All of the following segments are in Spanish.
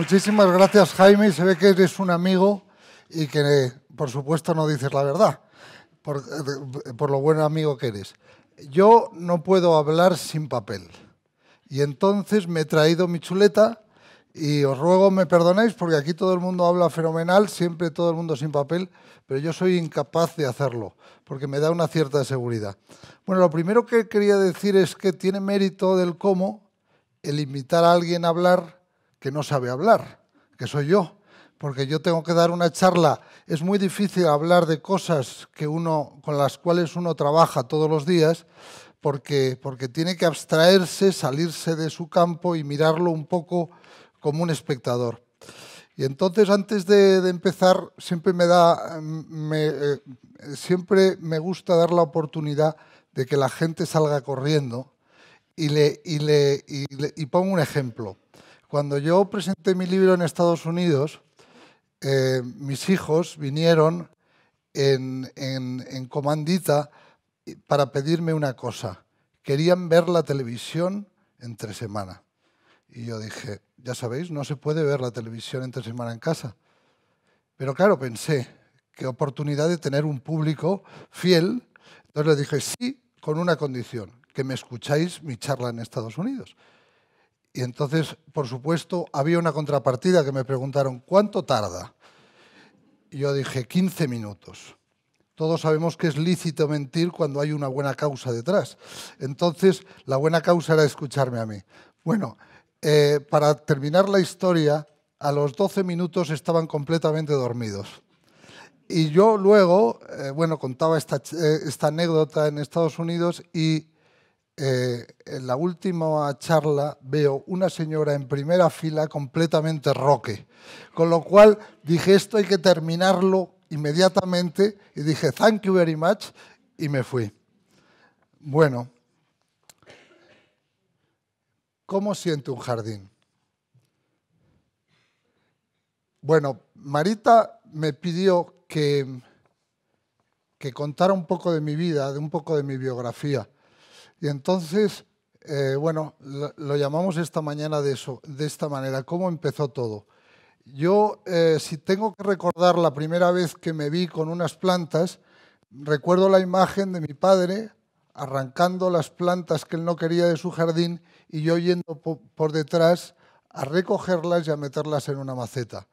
Muchísimas gracias, Jaime. Se ve que eres un amigo y que, por supuesto, no dices la verdad, por, lo buen amigo que eres. Yo no puedo hablar sin papel. Y entonces me he traído mi chuleta y os ruego me perdonéis porque aquí todo el mundo habla fenomenal, siempre todo el mundo sin papel, pero yo soy incapaz de hacerlo porque me da una cierta seguridad. Bueno, lo primero que quería decir es que tiene mérito del cómo el invitar a alguien a hablar que no sabe hablar, que soy yo, porque yo tengo que dar una charla. Es muy difícil hablar de cosas que uno, con las cuales uno trabaja todos los días, porque, porque tiene que abstraerse, salirse de su campo y mirarlo un poco como un espectador. Y entonces antes de, empezar siempre me da, eh, siempre me gusta dar la oportunidad de que la gente salga corriendo y le y le y, le, y pongo un ejemplo. Cuando yo presenté mi libro en Estados Unidos, eh, mis hijos vinieron en, comandita para pedirme una cosa. Querían ver la televisión entre semana. Y yo dije, ya sabéis, no se puede ver la televisión entre semana en casa. Pero claro, pensé, qué oportunidad de tener un público fiel. Entonces le dije, sí, con una condición, que me escucháis mi charla en Estados Unidos. Y entonces, por supuesto, había una contrapartida que me preguntaron, ¿cuánto tarda? yo dije, 15 minutos. Todos sabemos que es lícito mentir cuando hay una buena causa detrás. Entonces, la buena causa era escucharme a mí. Bueno, eh, para terminar la historia, a los 12 minutos estaban completamente dormidos. Y yo luego, eh, bueno, contaba esta, eh, esta anécdota en Estados Unidos y eh, en la última charla veo una señora en primera fila completamente roque. Con lo cual dije, esto hay que terminarlo inmediatamente y dije, thank you very much y me fui. Bueno, ¿cómo siente un jardín? Bueno, Marita me pidió que, que contara un poco de mi vida, de un poco de mi biografía. Y entonces, eh, bueno, lo, llamamos esta mañana de eso, de esta manera, cómo empezó todo. Yo, eh, si tengo que recordar la primera vez que me vi con unas plantas, recuerdo la imagen de mi padre arrancando las plantas que él no quería de su jardín y yo yendo por detrás a recogerlas y a meterlas en una maceta.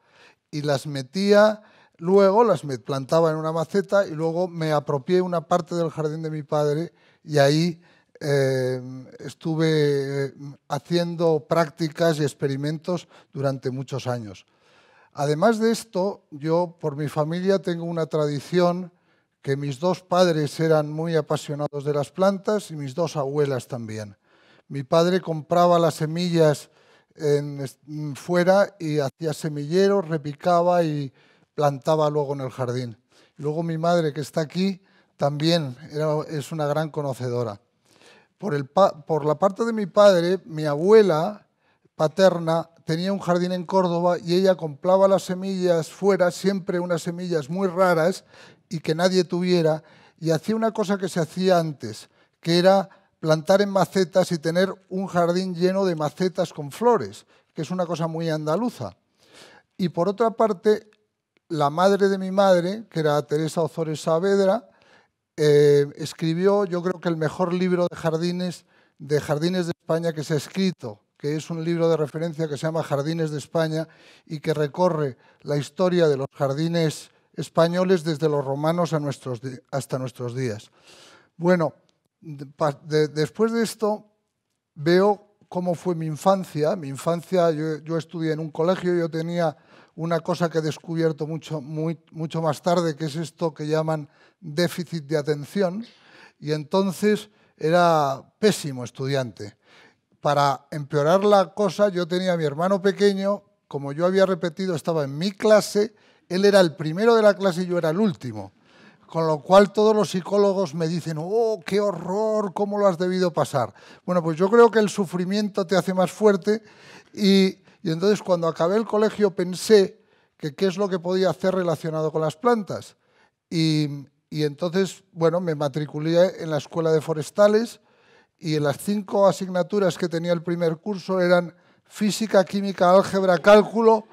Y las metía, luego las plantaba en una maceta y luego me apropié una parte del jardín de mi padre y ahí eh, estuve eh, haciendo prácticas y experimentos durante muchos años. Además de esto, yo por mi familia tengo una tradición que mis dos padres eran muy apasionados de las plantas y mis dos abuelas también. Mi padre compraba las semillas en, mm, fuera y hacía semilleros, repicaba y plantaba luego en el jardín. Luego mi madre, que está aquí, también es una gran conocedora por, la parte de mi padre, mi abuela paterna tenía un jardín en Córdoba y ella compraba las semillas fuera, siempre unas semillas muy raras y que nadie tuviera, y hacía una cosa que se hacía antes, que era plantar en macetas y tener un jardín lleno de macetas con flores, que es una cosa muy andaluza. Y por otra parte, la madre de mi madre, que era Teresa Ozores Saavedra, eh, escribió yo creo que el mejor libro de jardines de jardines de España que se ha escrito, que es un libro de referencia que se llama Jardines de España y que recorre la historia de los jardines españoles desde los romanos hasta nuestros días. Bueno, después de esto veo cómo fue mi infancia. Mi infancia, yo estudié en un colegio, yo tenía una cosa que he descubierto mucho, mucho más tarde, que es esto que llaman déficit de atención, y entonces era pésimo estudiante. Para empeorar la cosa, yo tenía a mi hermano pequeño, como yo había repetido, estaba en mi clase, él era el primero de la clase y yo era el último. Con lo cual todos los psicólogos me dicen, oh, qué horror, cómo lo has debido pasar. Bueno, pues yo creo que el sufrimiento te hace más fuerte y y entonces cuando acabé el colegio pensé que qué es lo que podía hacer relacionado con las plantas. Y, entonces, bueno, me matriculé en la escuela de forestales y en las cinco asignaturas que tenía el primer curso eran física, química, álgebra, cálculo,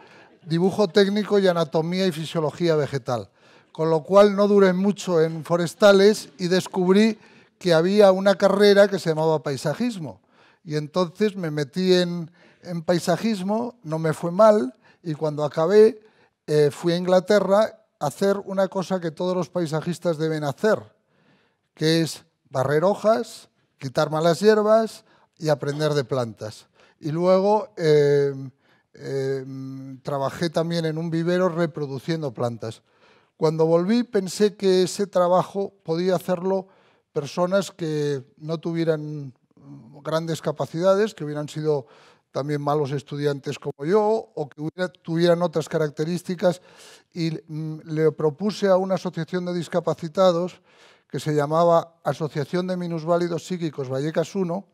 dibujo técnico y anatomía y fisiología vegetal. Con lo cual no duré mucho en forestales y descubrí que había una carrera que se llamaba paisajismo. Y entonces me metí en, en paisajismo no me fue mal y cuando acabé eh, fui a Inglaterra a hacer una cosa que todos los paisajistas deben hacer, que es barrer hojas, quitar malas hierbas y aprender de plantas. Y luego em, em, trabajé también en un vivero reproduciendo plantas. Cuando volví pensé que ese trabajo podía hacerlo personas que no tuvieran mm, grandes capacidades, que hubieran sido también malos estudiantes como yo o que tuvieran otras características y mm, le propuse a una asociación de discapacitados que se llamaba Asociación de Minusválidos Psíquicos Vallecas 1,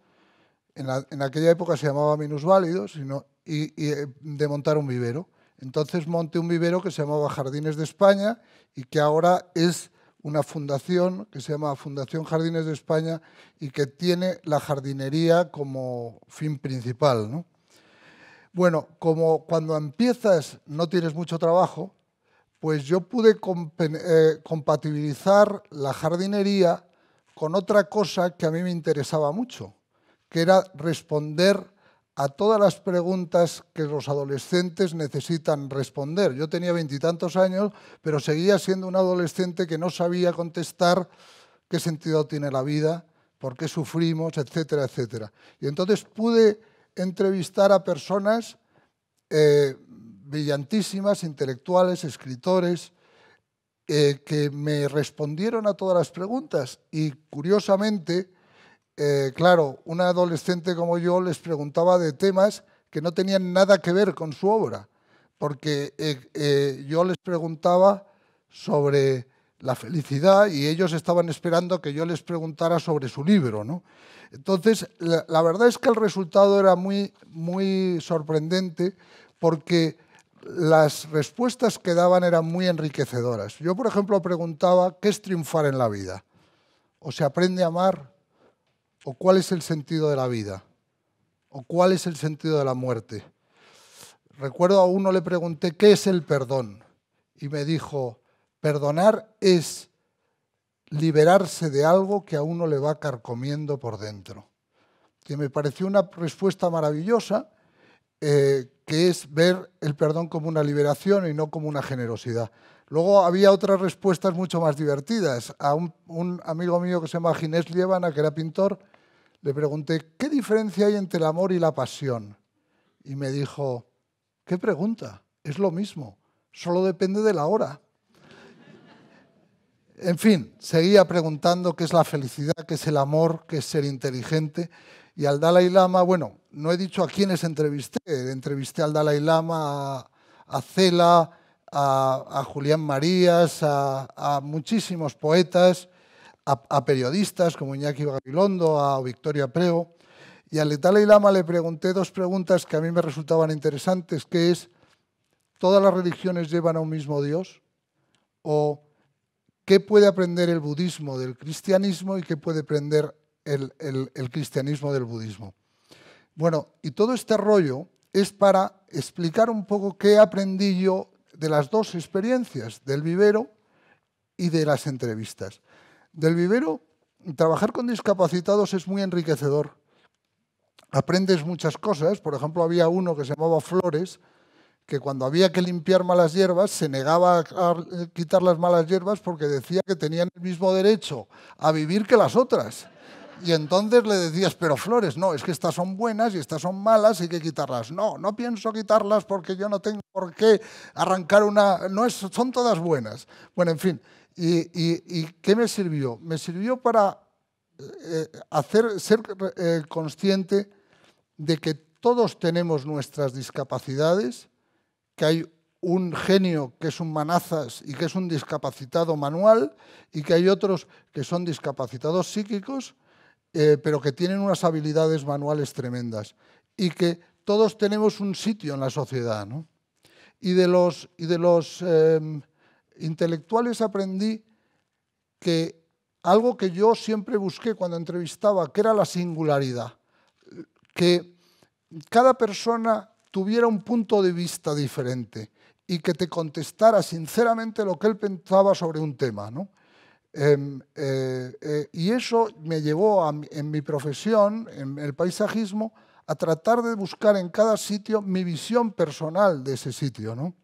en, aquella época se llamaba Minusválidos, y, y, eh, de montar un vivero. Entonces monté un vivero que se llamaba Jardines de España y que ahora es una fundación que se llama Fundación Jardines de España y que tiene la jardinería como fin principal. ¿no? Bueno, como cuando empiezas no tienes mucho trabajo, pues yo pude eh, compatibilizar la jardinería con otra cosa que a mí me interesaba mucho, que era responder a todas las preguntas que los adolescentes necesitan responder. Yo tenía veintitantos años, pero seguía siendo un adolescente que no sabía contestar qué sentido tiene la vida, por qué sufrimos, etcétera, etcétera. Y entonces pude entrevistar a personas eh, brillantísimas, intelectuales, escritores, eh, que me respondieron a todas las preguntas. Y curiosamente, eh, claro, una adolescente como yo les preguntaba de temas que no tenían nada que ver con su obra, porque yo les preguntaba sobre la felicidad y ellos estaban esperando que yo les preguntara sobre su libro. ¿no? Entonces, la, verdad es que el resultado era muy, muy sorprendente porque las respuestas que daban eran muy enriquecedoras. Yo, por ejemplo, preguntaba, ¿qué es triunfar en la vida? ¿O se aprende a amar? ¿O cuál es el sentido de la vida? ¿O cuál es el sentido de la muerte? Recuerdo a uno le pregunté, ¿qué es el perdón? Y me dijo, Perdonar es liberarse de algo que a uno le va carcomiendo por dentro. Que me pareció una respuesta maravillosa, eh, que es ver el perdón como una liberación y no como una generosidad. Luego había otras respuestas mucho más divertidas. A un, un amigo mío que se llama Ginés Lievana, que era pintor, le pregunté, ¿qué diferencia hay entre el amor y la pasión? Y me dijo, ¿qué pregunta? Es lo mismo, solo depende de la hora. En fin, seguía preguntando qué es la felicidad, qué es el amor, qué es ser inteligente. Y al Dalai Lama, bueno, no he dicho a quiénes entrevisté. Entrevisté al Dalai Lama, a, Cela, a, Julián Marías, a, muchísimos poetas, a, periodistas como Iñaki Gabilondo, a Victoria Preo. Y al Dalai Lama le pregunté dos preguntas que a mí me resultaban interesantes, que es, ¿todas las religiones llevan a un mismo Dios? ¿O qué puede aprender el budismo del cristianismo y qué puede aprender el, cristianismo del budismo. Bueno, y todo este rollo es para explicar un poco qué aprendí yo de las dos experiencias, del vivero y de las entrevistas. Del vivero, trabajar con discapacitados es muy enriquecedor. Aprendes muchas cosas. Por ejemplo, había uno que se llamaba Flores, que cuando había que limpiar malas hierbas se negaba a quitar las malas hierbas porque decía que tenían el mismo derecho a vivir que las otras. Y entonces le decías, pero Flores, no, es que estas son buenas y estas son malas, hay que quitarlas. No, no pienso quitarlas porque yo no tengo por qué arrancar una... No son todas buenas. Bueno, en fin. ¿Y, y, qué me sirvió? Me sirvió para eh, eh, hacer, ser eh, consciente de que todos tenemos nuestras discapacidades que hay un genio que es un manazas y que es un discapacitado manual y que hay otros que son discapacitados psíquicos, eh, pero que tienen unas habilidades manuales tremendas y que todos tenemos un sitio en la sociedad. Y de los, y de los em, intelectuales aprendí que algo que yo siempre busqué cuando entrevistaba, que era la singularidad, que cada persona tuviera un punto de vista diferente y que te contestara sinceramente lo que él pensaba sobre un tema. Em, eh, eh, y eso me llevó en mi profesión, en el paisajismo, a tratar de buscar en cada sitio mi visión personal de ese sitio.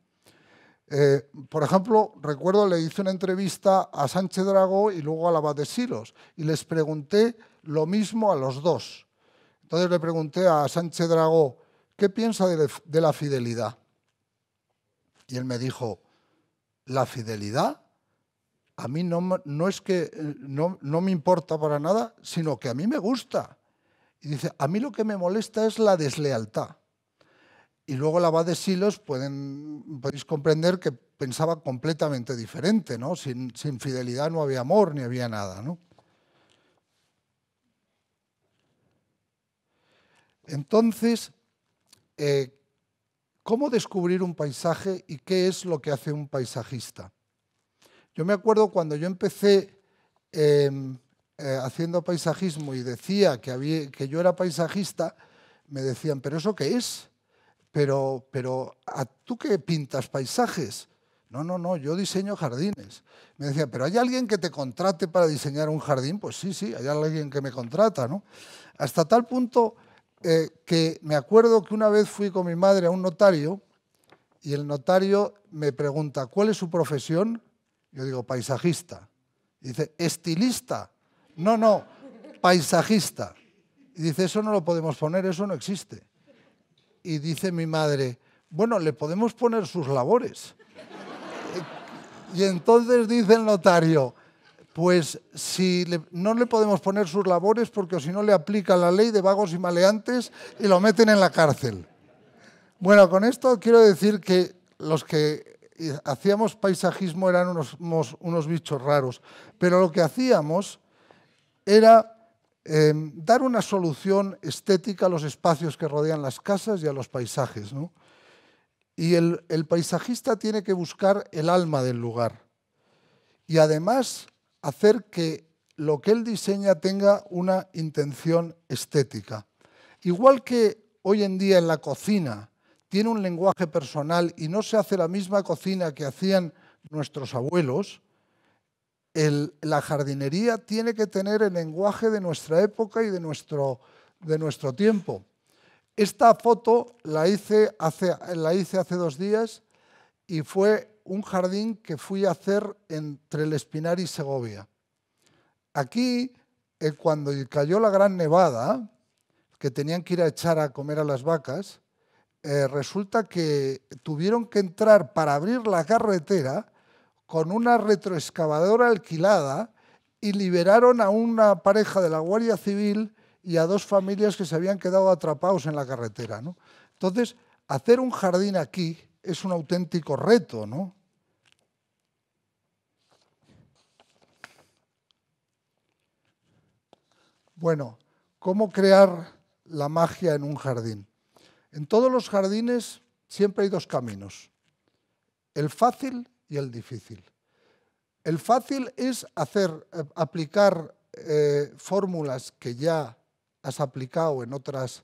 Eh, por ejemplo, recuerdo le hice una entrevista a Sánchez Dragó y luego a la Abad de Silos y les pregunté lo mismo a los dos. Entonces le pregunté a Sánchez Dragó, ¿qué piensa de la fidelidad? Y él me dijo, la fidelidad a mí no, no es que eh, no, me importa para nada, sino que a mí me gusta. Y dice, a mí lo que me molesta es la deslealtad. Y luego la va de Silos, pueden, podéis comprender que pensaba completamente diferente, ¿no? Sin, sin, fidelidad no había amor ni había nada, ¿no? Entonces, eh, ¿cómo descubrir un paisaje y qué es lo que hace un paisajista? Yo me acuerdo cuando yo empecé em, eh, haciendo paisajismo y decía que, que yo era paisajista, me decían, ¿pero eso qué es? Pero, pero ¿tú qué pintas paisajes? No, no, no, yo diseño jardines. Me decía, ¿pero hay alguien que te contrate para diseñar un jardín? Pues sí, sí, hay alguien que me contrata, ¿no? Hasta tal punto eh, que me acuerdo que una vez fui con mi madre a un notario y el notario me pregunta, ¿cuál es su profesión? Yo digo, paisajista. dice, ¿estilista? No, no, paisajista. Y dice, eso no lo podemos poner, eso no existe. Y dice mi madre, bueno, le podemos poner sus labores. y entonces dice el notario, pues si no le podemos poner sus labores porque si no le aplica la ley de vagos y maleantes y lo meten en la cárcel. Bueno, con esto quiero decir que los que hacíamos paisajismo eran unos, bichos raros, pero lo que hacíamos era em, dar una solución estética a los espacios que rodean las casas y a los paisajes. Y el paisajista tiene que buscar el alma del lugar. Y además hacer que lo que él diseña tenga una intención estética. Igual que hoy en día en la cocina tiene un lenguaje personal y no se hace la misma cocina que hacían nuestros abuelos, la jardinería tiene que tener el lenguaje de nuestra época y de nuestro, de nuestro tiempo. Esta foto la hice, hace, la hice hace dos días y fue un jardín que fui a hacer entre el Espinar y Segovia. Aquí, eh, cuando cayó la gran nevada, que tenían que ir a echar a comer a las vacas, eh, resulta que tuvieron que entrar para abrir la carretera con una retroexcavadora alquilada y liberaron a una pareja de la Guardia Civil y a dos familias que se habían quedado atrapados en la carretera. ¿no? Entonces, hacer un jardín aquí es un auténtico reto, ¿no? Bueno, ¿cómo crear la magia en un jardín? En todos los jardines siempre hay dos caminos, el fácil y el difícil. El fácil es hacer, eh, aplicar eh, fórmulas que ya has aplicado en, otras,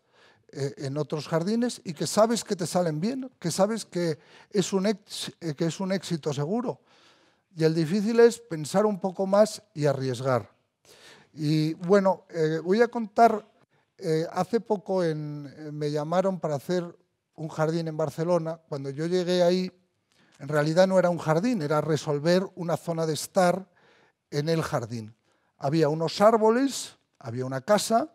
eh, en otros jardines y que sabes que te salen bien, que sabes que es un éxito seguro. Y el difícil es pensar un poco más y arriesgar. Y bueno, eh, voy a contar, eh, hace poco eh, me llamaron para hacer un jardín en Barcelona. Cuando yo llegué ahí, en realidad no era un jardín, era resolver una zona de estar en el jardín. Había unos árboles, había una casa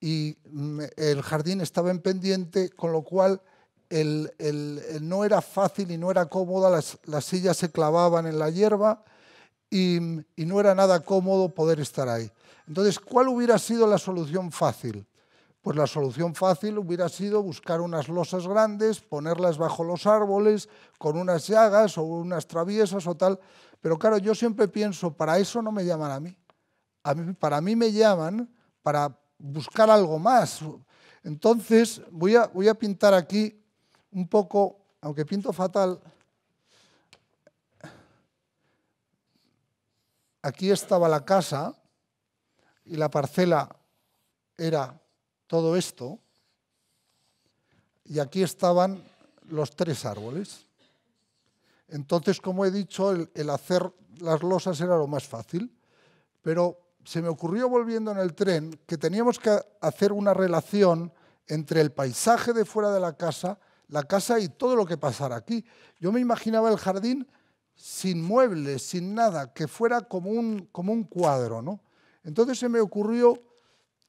y mm, el jardín estaba en pendiente, con lo cual no era fácil y no era cómoda, las, las sillas se clavaban en la hierba y, no era nada cómodo poder estar ahí. Entonces, ¿cuál hubiera sido la solución fácil? Pues la solución fácil hubiera sido buscar unas losas grandes, ponerlas bajo los árboles, con unas llagas o unas traviesas o tal. Pero claro, yo siempre pienso, para eso no me llaman a mí. para mí me llaman para buscar algo más. Entonces, voy a, voy a pintar aquí un poco, aunque pinto fatal, aquí estaba la casa y la parcela era todo esto, y aquí estaban los tres árboles. Entonces, como he dicho, el, hacer las losas era lo más fácil, pero se me ocurrió volviendo en el tren que teníamos que hacer una relación entre el paisaje de fuera de la casa, la casa y todo lo que pasara aquí. Yo me imaginaba el jardín sin muebles, sin nada, que fuera como un, como un cuadro, ¿no? Entonces se me ocurrió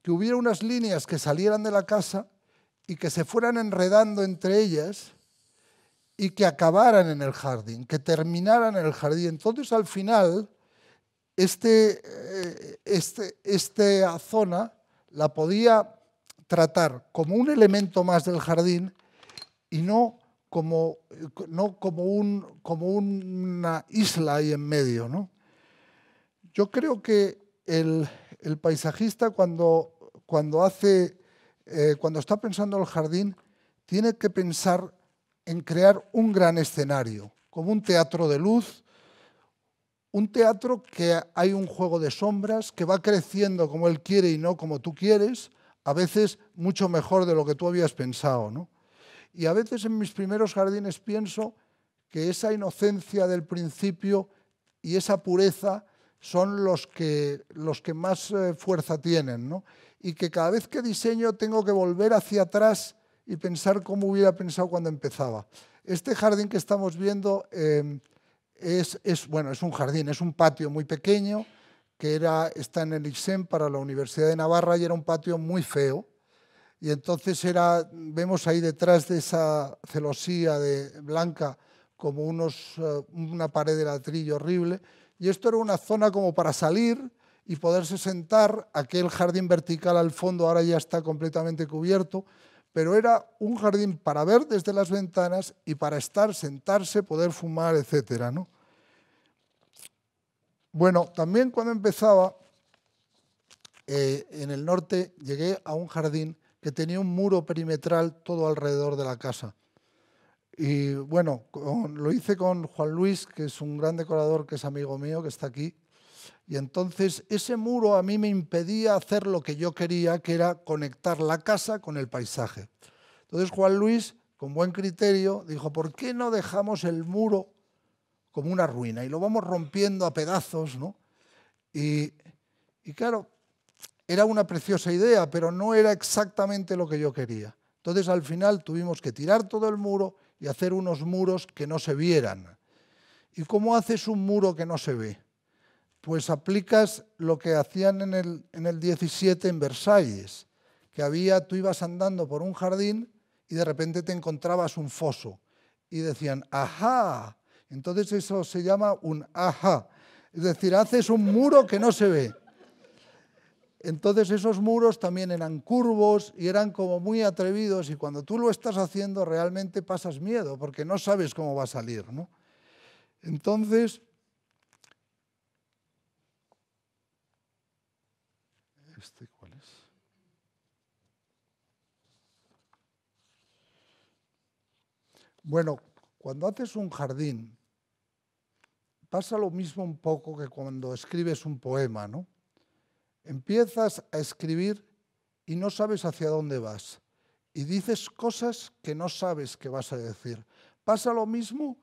que hubiera unas líneas que salieran de la casa y que se fueran enredando entre ellas y que acabaran en el jardín, que terminaran en el jardín. Entonces al final, este, eh, este, esta zona la podía tratar como un elemento más del jardín y no como, no como, una isla ahí en medio. ¿no? Yo creo que el, paisajista cuando, cuando, hace, eh, cuando está pensando el jardín tiene que pensar en crear un gran escenario, como un teatro de luz, un teatro que hay un juego de sombras, que va creciendo como él quiere y no como tú quieres, a veces mucho mejor de lo que tú habías pensado. ¿no? Y a veces en mis primeros jardines pienso que esa inocencia del principio y esa pureza son los que, los que más eh, fuerza tienen. Y que cada vez que diseño tengo que volver hacia atrás y pensar cómo hubiera pensado cuando empezaba. Este jardín que estamos viendo em, es, bueno, es un jardín, es un patio muy pequeño que era, está en el ISEM para la Universidad de Navarra y era un patio muy feo y entonces era, vemos ahí detrás de esa celosía de blanca como unos, eh, una pared de ladrillo horrible. Y esto era una zona como para salir y poderse sentar. Aquel jardín vertical al fondo ahora ya está completamente cubierto, pero era un jardín para ver desde las ventanas y para estar, sentarse, poder fumar, etc. ¿no? Bueno, también cuando empezaba eh, en el norte llegué a un jardín que tenía un muro perimetral todo alrededor de la casa. Y bueno, lo hice con Juan Luis, que es un gran decorador, que es amigo mío, que está aquí. Y entonces ese muro a mí me impedía hacer lo que yo quería, que era conectar la casa con el paisaje. Entonces Juan Luis, con buen criterio, dijo, ¿por qué no dejamos el muro como una ruina? Y lo vamos rompiendo a pedazos, ¿no? Y, y claro, era una preciosa idea, pero no era exactamente lo que yo quería. Entonces al final tuvimos que tirar todo el muro y hacer unos muros que no se vieran. ¿Y cómo haces un muro que no se ve? Pues aplicas lo que hacían en el, en el 17 en Versalles, que había, tú ibas andando por un jardín y de repente te encontrabas un foso. Y decían, ajá. Entonces eso se llama un ajá. Es decir, haces un muro que no se ve. Entonces esos muros también eran curvos y eran como muy atrevidos y cuando tú lo estás haciendo realmente pasas miedo porque no sabes cómo va a salir. ¿no? Entonces, ¿este cuál es? Bueno, cuando haces un jardín, pasa lo mismo un poco que cuando escribes un poema, ¿no? Empiezas a escribir y no sabes hacia dónde vas. Y dices cosas que no sabes que vas a decir. Pasa lo mismo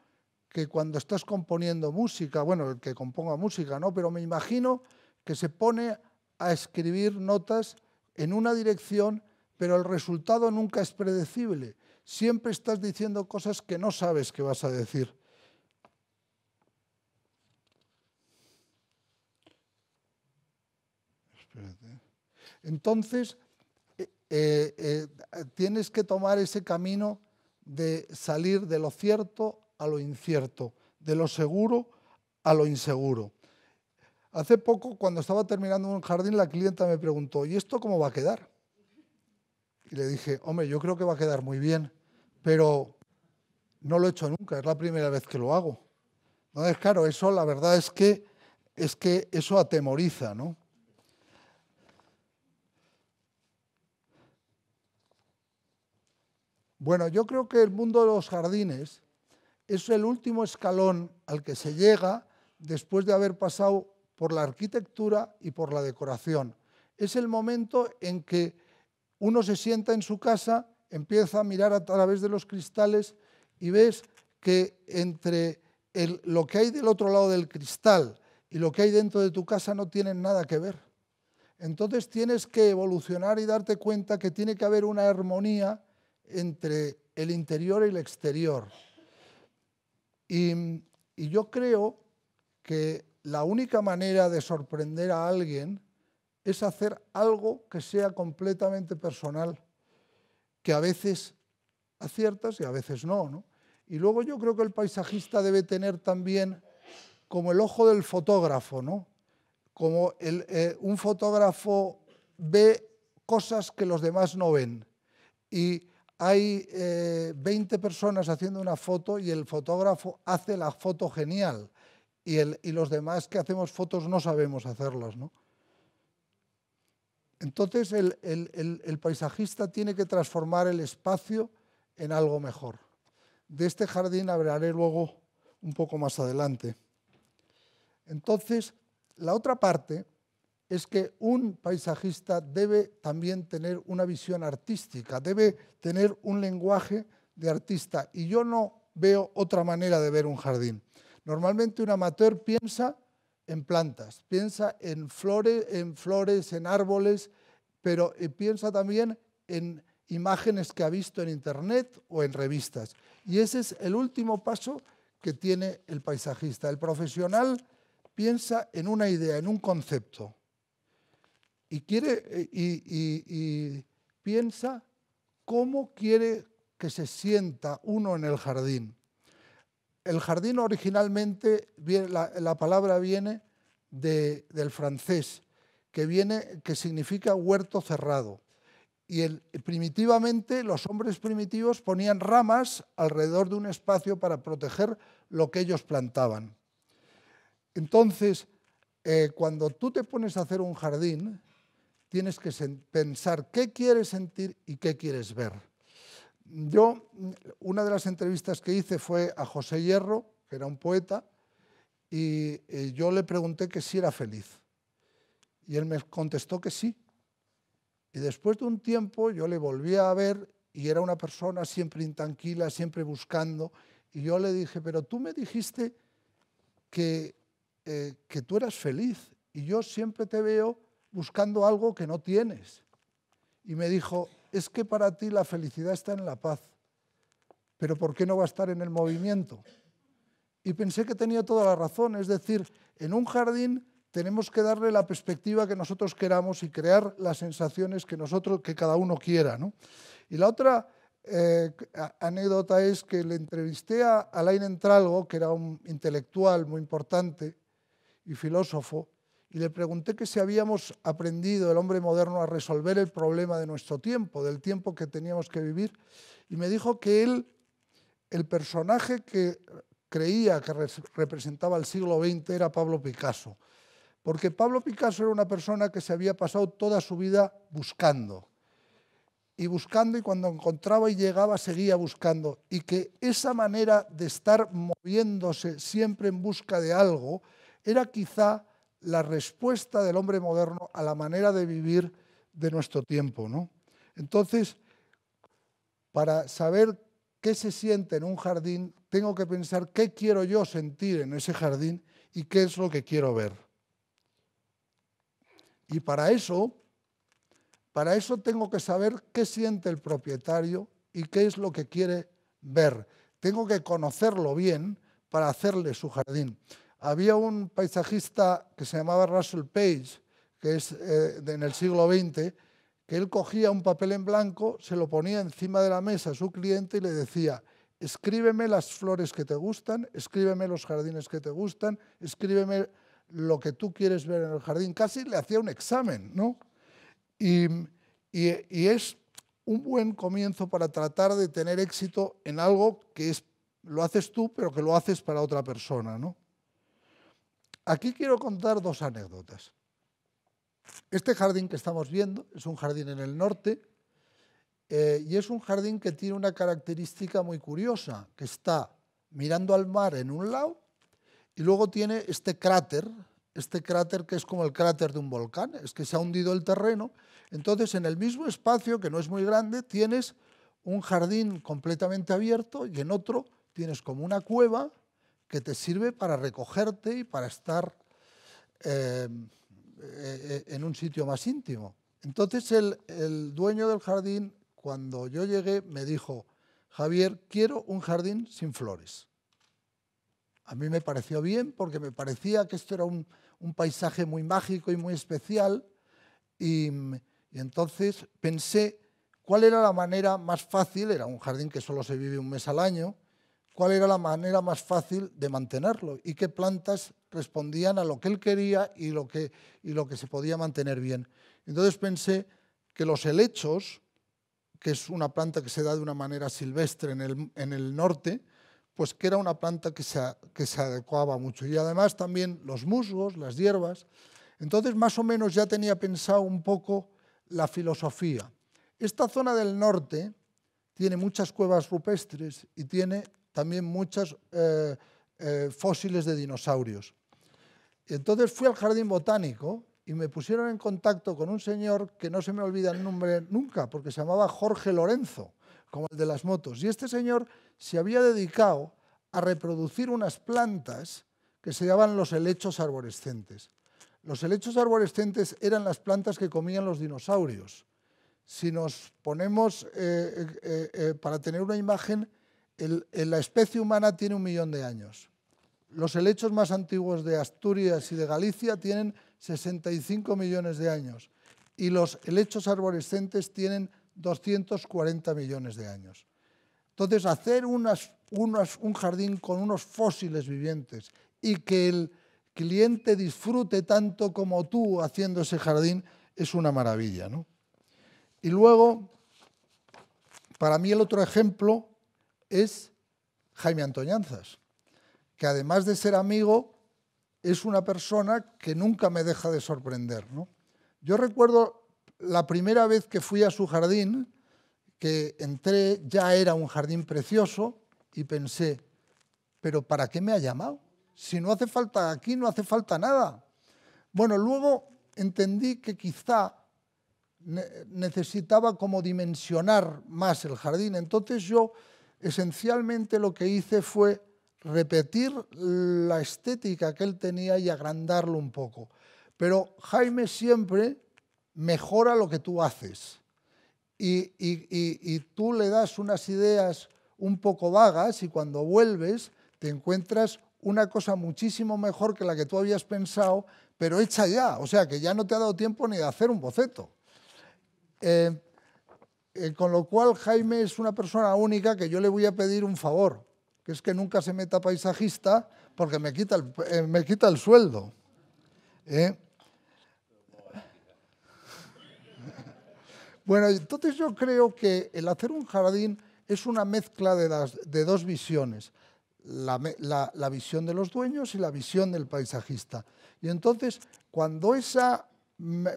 que cuando estás componiendo música, bueno, el que componga música, ¿no? Pero me imagino que se pone a escribir notas en una dirección, pero el resultado nunca es predecible. Siempre estás diciendo cosas que no sabes que vas a decir. Entonces, eh, eh, eh, tienes que tomar ese camino de salir de lo cierto a lo incierto, de lo seguro a lo inseguro. Hace poco, cuando estaba terminando un jardín, la clienta me preguntó, ¿y esto cómo va a quedar? Y le dije, hombre, yo creo que va a quedar muy bien, pero no lo he hecho nunca, es la primera vez que lo hago. No es claro, eso la verdad es que, es que eso atemoriza, ¿no? Bueno, yo creo que el mundo de los jardines es el último escalón al que se llega después de haber pasado por la arquitectura y por la decoración. Es el momento en que uno se sienta en su casa, empieza a mirar a través de los cristales y ves que entre lo que hay del otro lado del cristal y lo que hay dentro de tu casa no tienen nada que ver. Entonces tienes que evolucionar y darte cuenta que tiene que haber una armonía entre el interior y el exterior. Y, y yo creo que la única manera de sorprender a alguien es hacer algo que sea completamente personal, que a veces aciertas y a veces no, no. Y luego yo creo que el paisajista debe tener también como el ojo del fotógrafo, ¿no? como el, eh, un fotógrafo ve cosas que los demás no ven. Y hay 20 eh, personas haciendo una foto y el fotógrafo hace la foto genial y, los demás que hacemos fotos no sabemos hacerlas. Entonces el, el, paisajista tiene que transformar el espacio en algo mejor. De este jardín hablaré luego un poco más adelante. Entonces, la otra parte es que un paisajista debe también tener una visión artística, debe tener un lenguaje de artista. Y yo no veo otra manera de ver un jardín. Normalmente un amateur piensa en plantas, piensa en flores, en, flores, en árboles, pero eh, piensa también en imágenes que ha visto en internet o en revistas. Y ese es el último paso que tiene el paisajista. El profesional piensa en una idea, en un concepto y, quiere, eh, y, piensa cómo quiere que se sienta uno en el jardín. El jardín originalmente, la, palabra viene del francés, que, viene, que significa huerto cerrado. Y primitivamente los hombres primitivos ponían ramas alrededor de un espacio para proteger lo que ellos plantaban. Entonces, eh, cuando tú te pones a hacer un jardín, tienes que pensar qué quieres sentir y qué quieres ver. Yo, una de las entrevistas que hice fue a José Hierro, que era un poeta, y, eh, yo le pregunté que si era feliz. Y él me contestó que sí. Y después de un tiempo yo le volví a ver y era una persona siempre intranquila, siempre buscando. Y yo le dije, pero tú me dijiste que, eh, que tú eras feliz y yo siempre te veo buscando algo que no tienes. Y me dijo, es que para ti la felicidad está en la paz, pero ¿por qué no va a estar en el movimiento? Y pensé que tenía toda la razón, es decir, en un jardín tenemos que darle la perspectiva que nosotros queramos y crear las sensaciones que, nosotros, que cada uno quiera. ¿no? Y la otra eh, anécdota es que le entrevisté a Alain Entralgo, que era un intelectual muy importante y filósofo, y le pregunté que si habíamos aprendido el hombre moderno a resolver el problema de nuestro tiempo, del tiempo que teníamos que vivir, y me dijo que él, el personaje que creía que representaba el siglo XX era Pablo Picasso, porque Pablo Picasso era una persona que se había pasado toda su vida buscando, y buscando, y cuando encontraba y llegaba seguía buscando, y que esa manera de estar moviéndose siempre en busca de algo era quizá la respuesta del hombre moderno a la manera de vivir de nuestro tiempo. ¿no? Entonces, para saber qué se siente en un jardín, tengo que pensar qué quiero yo sentir en ese jardín y qué es lo que quiero ver. Y para eso, para eso tengo que saber qué siente el propietario y qué es lo que quiere ver. Tengo que conocerlo bien para hacerle su jardín. Había un paisajista que se llamaba Russell Page, que es eh, en el siglo XX, que él cogía un papel en blanco, se lo ponía encima de la mesa a su cliente y le decía, escríbeme las flores que te gustan, escríbeme los jardines que te gustan, escríbeme lo que tú quieres ver en el jardín. Casi le hacía un examen, ¿no? Y, y es un buen comienzo para tratar de tener éxito en algo que es, lo haces tú, pero que lo haces para otra persona, ¿no? Aquí quiero contar dos anécdotas. Este jardín que estamos viendo es un jardín en el norte eh, y es un jardín que tiene una característica muy curiosa, que está mirando al mar en un lado y luego tiene este cráter, este cráter que es como el cráter de un volcán, es que se ha hundido el terreno, entonces en el mismo espacio, que no es muy grande, tienes un jardín completamente abierto y en otro tienes como una cueva que te sirve para recogerte y para estar em, e, e, en un sitio más íntimo. Entonces el, dueño del jardín, cuando yo llegué, me dijo, Javier, quiero un jardín sin flores. A mí me pareció bien porque me parecía que esto era un, paisaje muy mágico y muy especial. y, entonces pensé cuál era la manera más fácil, era un jardín que solo se vive un mes al año, cuál era la manera más fácil de mantenerlo y qué plantas respondían a lo que él quería y lo que, y lo que se podía mantener bien. Entonces pensé que los helechos, que es una planta que se da de una manera silvestre en el, norte, pues que era una planta que se, que se adecuaba mucho. Y además también los musgos, las hierbas. Entonces más o menos ya tenía pensado un poco la filosofía. Esta zona del norte tiene muchas cuevas rupestres y tiene también muchos eh, eh, fósiles de dinosaurios. Entonces fui al jardín botánico y me pusieron en contacto con un señor que no se me olvida el nombre nunca, porque se llamaba Jorge Lorenzo, como el de las motos. Y este señor se había dedicado a reproducir unas plantas que se llamaban los helechos arborescentes. Los helechos arborescentes eran las plantas que comían los dinosaurios. Si nos ponemos, eh, para tener una imagen, la especie humana tiene un millón de años. Los helechos más antiguos de Asturias y de Galicia tienen 65 millones de años y los helechos arborescentes tienen 240 millones de años. Entonces, hacer un jardín con unos fósiles vivientes y que el cliente disfrute tanto como tú haciendo ese jardín es una maravilla. Y luego, para mí el otro ejemplo es Jaime Antoñanzas, que además de ser amigo, es una persona que nunca me deja de sorprender. Yo recuerdo la primera vez que fui a su jardín, que entré, ya era un jardín precioso, y pensé, pero ¿para qué me ha llamado? Si no hace falta aquí, no hace falta nada. Bueno, luego entendí que quizá necesitaba como dimensionar más el jardín. Entonces yo esencialmente lo que hice fue repetir la estética que él tenía y agrandarlo un poco. Pero Jaime siempre mejora lo que tú haces y, tú le das unas ideas un poco vagas y cuando vuelves te encuentras una cosa muchísimo mejor que la que tú habías pensado, pero hecha ya, o sea que ya no te ha dado tiempo ni de hacer un boceto. Eh, eh, con lo cual Jaime es una persona única que yo le voy a pedir un favor, que es que nunca se meta paisajista porque me quita el, eh, me quita el sueldo. ¿eh? Bueno, entonces yo creo que el hacer un jardín es una mezcla de, dos visiones, la, visión de los dueños y la visión del paisajista. Y entonces, cuando esa,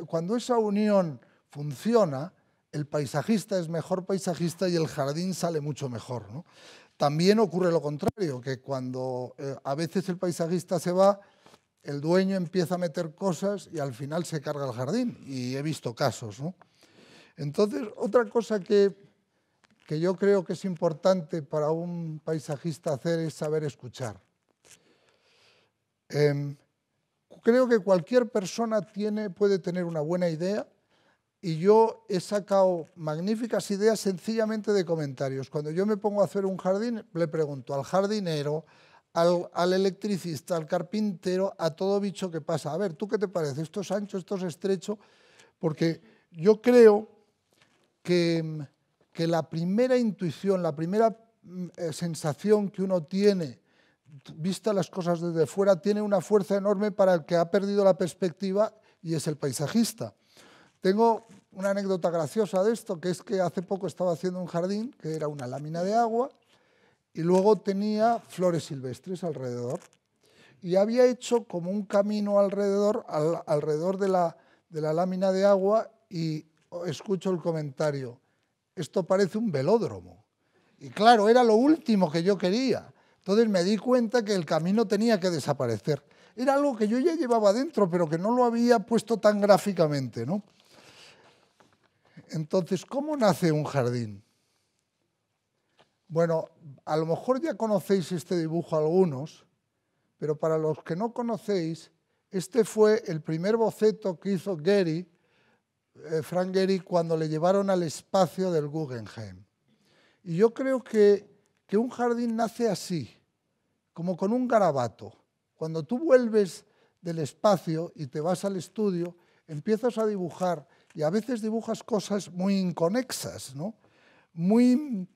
cuando esa unión funciona, el paisajista es mejor paisajista y el jardín sale mucho mejor. También ocurre lo contrario, que cuando eh, a veces el paisajista se va, el dueño empieza a meter cosas y al final se carga el jardín. Y he visto casos. Entonces, otra cosa que, yo creo que es importante para un paisajista hacer es saber escuchar. Em, creo que cualquier persona tiene, puede tener una buena idea y yo he sacado magníficas ideas sencillamente de comentarios. Cuando yo me pongo a hacer un jardín, le pregunto al jardinero, al, electricista, al carpintero, a todo bicho que pasa. A ver, ¿tú qué te parece? ¿Esto es ancho? ¿Esto es estrecho? Porque yo creo que la primera intuición, la primera mm, eh, sensación que uno tiene vista las cosas desde fuera, tiene una fuerza enorme para el que ha perdido la perspectiva y es el paisajista. Tengo una anécdota graciosa de esto, que es que hace poco estaba haciendo un jardín, que era una lámina de agua, y luego tenía flores silvestres alrededor. Y había hecho como un camino alrededor, alrededor de la, de la lámina de agua y escucho el comentario, esto parece un velódromo. Y claro, era lo último que yo quería. Entonces me di cuenta que el camino tenía que desaparecer. Era algo que yo ya llevaba dentro, pero que no lo había puesto tan gráficamente, ¿no? Entonces, ¿cómo nace un jardín? Bueno, a lo mejor ya conocéis este dibujo algunos, pero para los que no conocéis, este fue el primer boceto que hizo eh, Frank Gehry, cuando le llevaron al espacio del Guggenheim. Y yo creo que, que un jardín nace así, como con un garabato. Cuando tú vuelves del espacio y te vas al estudio, empiezas a dibujar y a veces dibujas cosas muy inconexas, muy,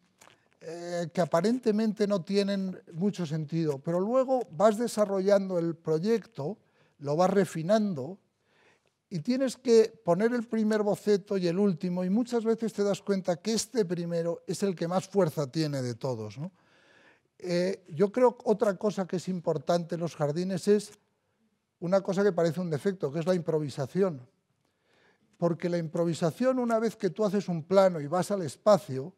eh, que aparentemente no tienen mucho sentido, pero luego vas desarrollando el proyecto, lo vas refinando y tienes que poner el primer boceto y el último y muchas veces te das cuenta que este primero es el que más fuerza tiene de todos. Eh, yo creo que otra cosa que es importante en los jardines es una cosa que parece un defecto, que es la improvisación. Porque la improvisación, una vez que tú haces un plano y vas al espacio,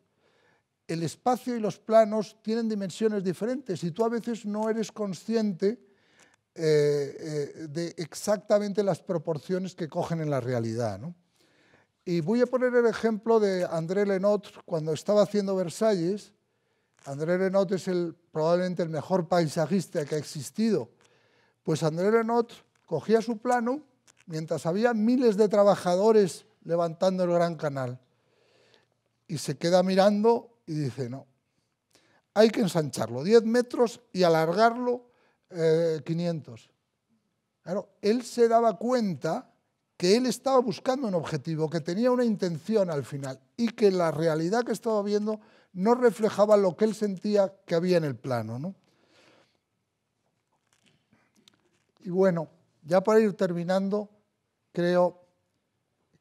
el espacio y los planos tienen dimensiones diferentes y tú a veces no eres consciente eh, eh, de exactamente las proporciones que cogen en la realidad. Y voy a poner el ejemplo de André Nôtre cuando estaba haciendo Versalles. André Nôtre es el, probablemente el mejor paisajista que ha existido. Pues André Nôtre cogía su plano mientras había miles de trabajadores levantando el gran canal. Y se queda mirando y dice, no, hay que ensancharlo 10 metros y alargarlo 500. Eh, claro, él se daba cuenta que él estaba buscando un objetivo, que tenía una intención al final y que la realidad que estaba viendo no reflejaba lo que él sentía que había en el plano. Y bueno, ya para ir terminando, creo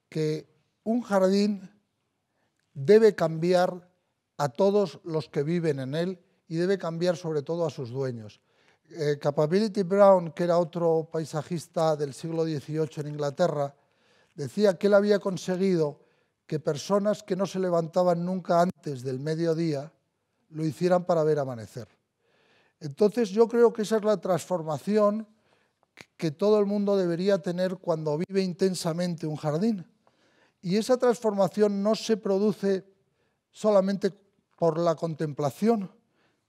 que un jardín debe cambiar a todos los que viven en él y debe cambiar sobre todo a sus dueños. Eh, Capability Brown, que era otro paisajista del siglo XVIII en Inglaterra, decía que él había conseguido que personas que no se levantaban nunca antes del mediodía lo hicieran para ver amanecer. Entonces yo creo que esa es la transformación que todo el mundo debería tener cuando vive intensamente un jardín. Y esa transformación no se produce solamente por la contemplación,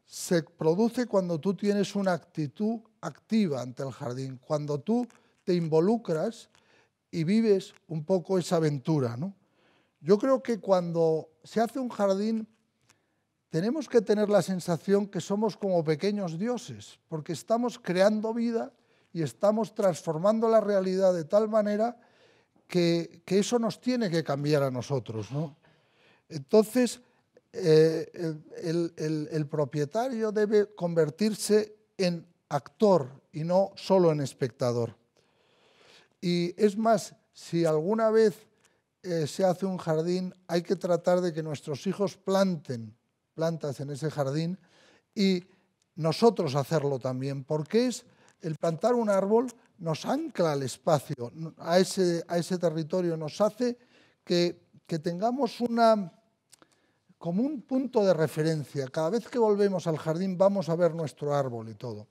se produce cuando tú tienes una actitud activa ante el jardín, cuando tú te involucras y vives un poco esa aventura. ¿no? Yo creo que cuando se hace un jardín tenemos que tener la sensación que somos como pequeños dioses, porque estamos creando vida y estamos transformando la realidad de tal manera que, eso nos tiene que cambiar a nosotros. Entonces, eh, el, propietario debe convertirse en actor y no solo en espectador. Y es más, si alguna vez eh, se hace un jardín, hay que tratar de que nuestros hijos planten plantas en ese jardín y nosotros hacerlo también, porque es el plantar un árbol nos ancla al espacio, a ese, a ese territorio, nos hace que, tengamos una, como un punto de referencia. Cada vez que volvemos al jardín vamos a ver nuestro árbol y todo.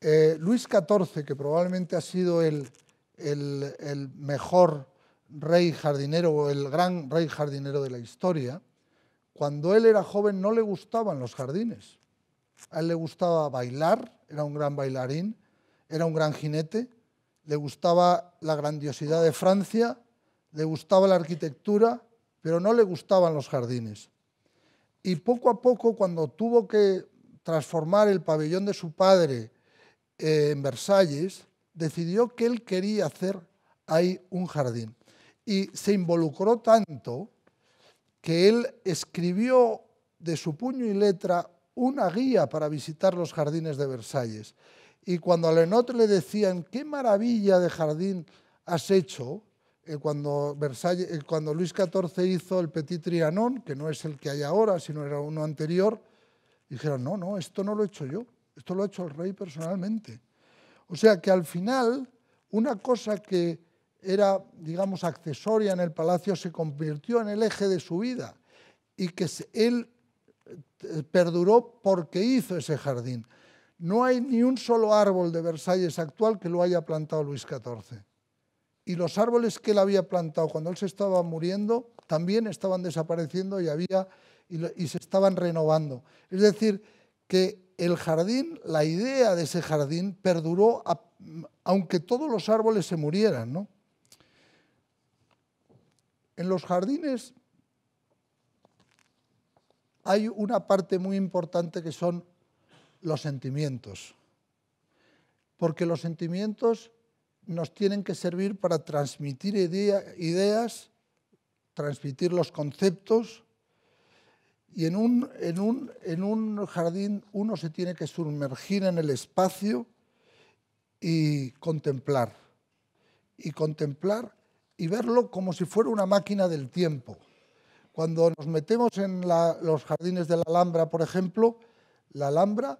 Eh, Luis XIV, que probablemente ha sido el, el, mejor rey jardinero o el gran rey jardinero de la historia, cuando él era joven no le gustaban los jardines. A él le gustaba bailar, era un gran bailarín, era un gran jinete, le gustaba la grandiosidad de Francia, le gustaba la arquitectura, pero no le gustaban los jardines. Y poco a poco, cuando tuvo que transformar el pabellón de su padre eh, en Versalles, decidió que él quería hacer ahí un jardín. Y se involucró tanto que él escribió de su puño y letra una guía para visitar los jardines de Versalles. Y cuando a Lenot le decían, qué maravilla de jardín has hecho, eh, cuando, Versalles, eh, cuando Luis XIV hizo el Petit Trianon, que no es el que hay ahora, sino era uno anterior, dijeron, no, no, esto no lo he hecho yo, esto lo ha hecho el rey personalmente. O sea que al final, una cosa que era, digamos, accesoria en el palacio se convirtió en el eje de su vida y que él perduró porque hizo ese jardín. No hay ni un solo árbol de Versalles actual que lo haya plantado Luis XIV. Y los árboles que él había plantado cuando él se estaba muriendo también estaban desapareciendo y, había, y, se estaban renovando. Es decir, que el jardín, la idea de ese jardín perduró aunque todos los árboles se murieran. En los jardines hay una parte muy importante que son los sentimientos. Porque los sentimientos nos tienen que servir para transmitir ideas, transmitir los conceptos. Y en un jardín uno se tiene que sumergir en el espacio y contemplar. Y contemplar y verlo como si fuera una máquina del tiempo. Cuando nos metemos en los jardines de la Alhambra, por ejemplo, la Alhambra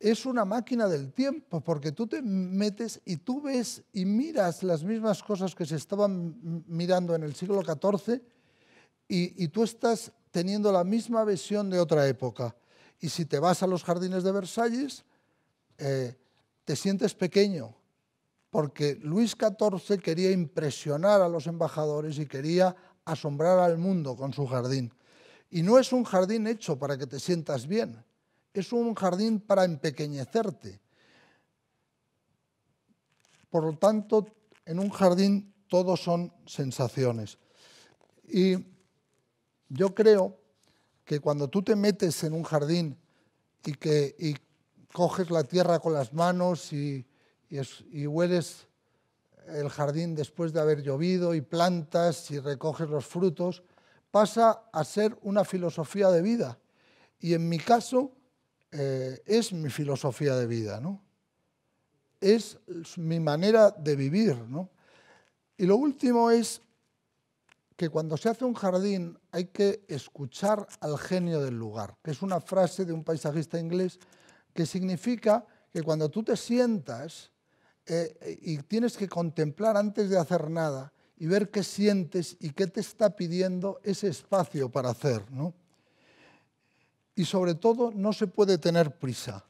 es una máquina del tiempo, porque tú te metes y tú ves y miras las mismas cosas que se estaban mirando en el siglo XIV y, tú estás teniendo la misma visión de otra época. Y si te vas a los jardines de Versalles, eh, te sientes pequeño, porque Luis XIV quería impresionar a los embajadores y quería asombrar al mundo con su jardín. Y no es un jardín hecho para que te sientas bien, es un jardín para empequeñecerte. Por lo tanto, en un jardín todo son sensaciones. Y yo creo que cuando tú te metes en un jardín y que coges la tierra con las manos y, y hueles el jardín después de haber llovido y plantas y recoges los frutos, pasa a ser una filosofía de vida. Y en mi caso eh, es mi filosofía de vida, ¿no? Es mi manera de vivir, ¿no? Y lo último es que cuando se hace un jardín hay que escuchar al genio del lugar, que es una frase de un paisajista inglés que significa que cuando tú te sientas eh, y tienes que contemplar antes de hacer nada y ver qué sientes y qué te está pidiendo ese espacio para hacer. Y sobre todo no se puede tener prisa.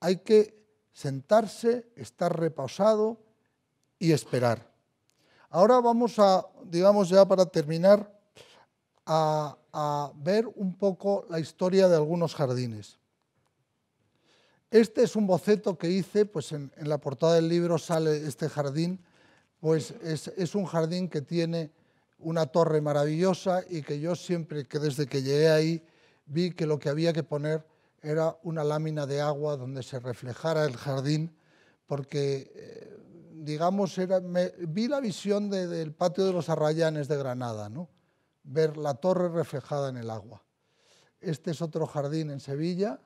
Hay que sentarse, estar reposado y esperar. Ahora vamos a, digamos ya para terminar, a ver un poco la historia de algunos jardines. Este es un boceto que hice, pues en, la portada del libro sale este jardín, pues es, un jardín que tiene una torre maravillosa y que yo siempre que desde que llegué ahí vi que lo que había que poner era una lámina de agua donde se reflejara el jardín, porque eh, digamos, era, vi la visión del patio de los Arrayanes de Granada, ¿no? ver la torre reflejada en el agua. Este es otro jardín en Sevilla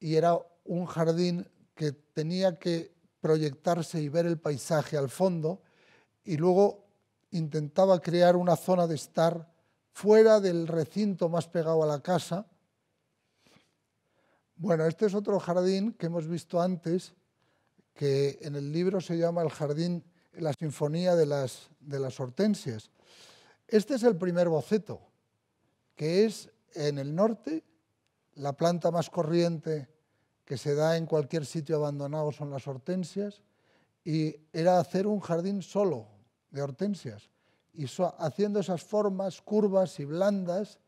y era un jardín que tenía que proyectarse y ver el paisaje al fondo y luego intentaba crear una zona de estar fuera del recinto más pegado a la casa. Bueno, este es otro jardín que hemos visto antes, que en el libro se llama El jardín, la sinfonía de las, de las hortensias. Este es el primer boceto, que es en el norte, la planta más corriente que se da en cualquier sitio abandonado son las hortensias y era hacer un jardín solo de hortensias. Y haciendo esas formas curvas y blandas,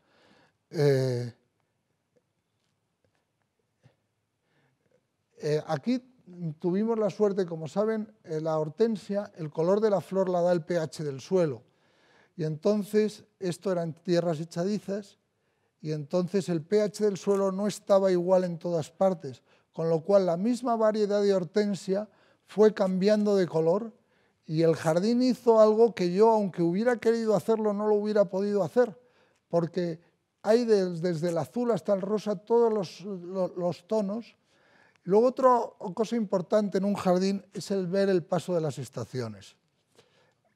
eh, eh, aquí tuvimos la suerte, como saben, eh, la hortensia, el color de la flor la da el pH del suelo. Y entonces, esto eran tierras echadizas, y entonces el pH del suelo no estaba igual en todas partes, con lo cual la misma variedad de hortensia fue cambiando de color y el jardín hizo algo que yo, aunque hubiera querido hacerlo, no lo hubiera podido hacer, porque hay desde el azul hasta el rosa todos los, los tonos. Luego otra cosa importante en un jardín es el ver el paso de las estaciones.